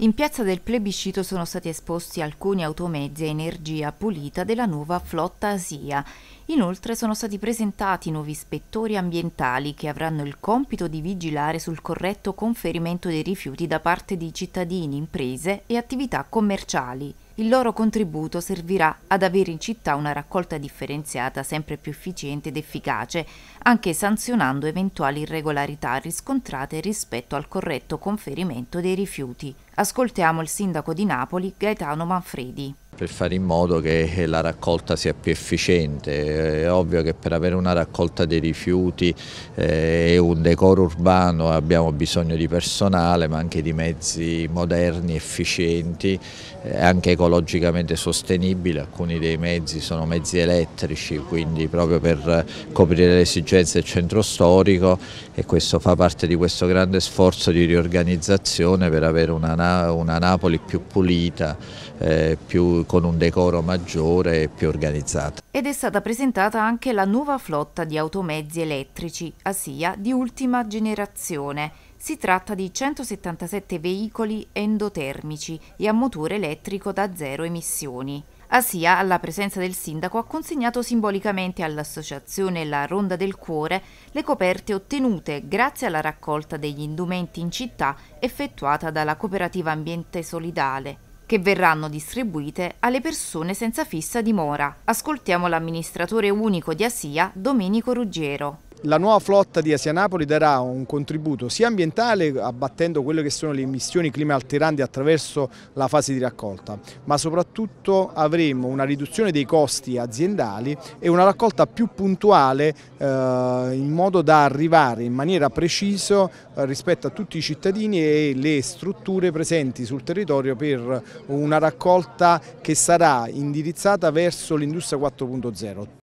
In piazza del plebiscito sono stati esposti alcuni automezzi a energia pulita della nuova flotta Asia. Inoltre sono stati presentati nuovi ispettori ambientali che avranno il compito di vigilare sul corretto conferimento dei rifiuti da parte di cittadini, imprese e attività commerciali. Il loro contributo servirà ad avere in città una raccolta differenziata sempre più efficiente ed efficace, anche sanzionando eventuali irregolarità riscontrate rispetto al corretto conferimento dei rifiuti. Ascoltiamo il sindaco di Napoli Gaetano Manfredi per fare in modo che eh, la raccolta sia più efficiente. Eh, è ovvio che per avere una raccolta dei rifiuti eh, e un decoro urbano abbiamo bisogno di personale ma anche di mezzi moderni, efficienti, anche ecologicamente sostenibili. Alcuni dei mezzi sono mezzi elettrici, quindi proprio per coprire le esigenze del centro storico e questo fa parte di questo grande sforzo di riorganizzazione per avere una, una Napoli più pulita, eh, più con un decoro maggiore e più organizzato. Ed è stata presentata anche la nuova flotta di automezzi elettrici, ASIA, di ultima generazione. Si tratta di 177 veicoli endotermici e a motore elettrico da zero emissioni. Asia, alla presenza del sindaco, ha consegnato simbolicamente all'associazione La Ronda del Cuore le coperte ottenute grazie alla raccolta degli indumenti in città effettuata dalla cooperativa Ambiente Solidale che verranno distribuite alle persone senza fissa dimora. Ascoltiamo l'amministratore unico di ASIA, Domenico Ruggero. La nuova flotta di Asia Napoli darà un contributo sia ambientale abbattendo quelle che sono le emissioni clima alteranti attraverso la fase di raccolta, ma soprattutto avremo una riduzione dei costi aziendali e una raccolta più puntuale eh, in modo da arrivare in maniera precisa eh, rispetto a tutti i cittadini e le strutture presenti sul territorio per una raccolta che sarà indirizzata verso l'industria 4.0.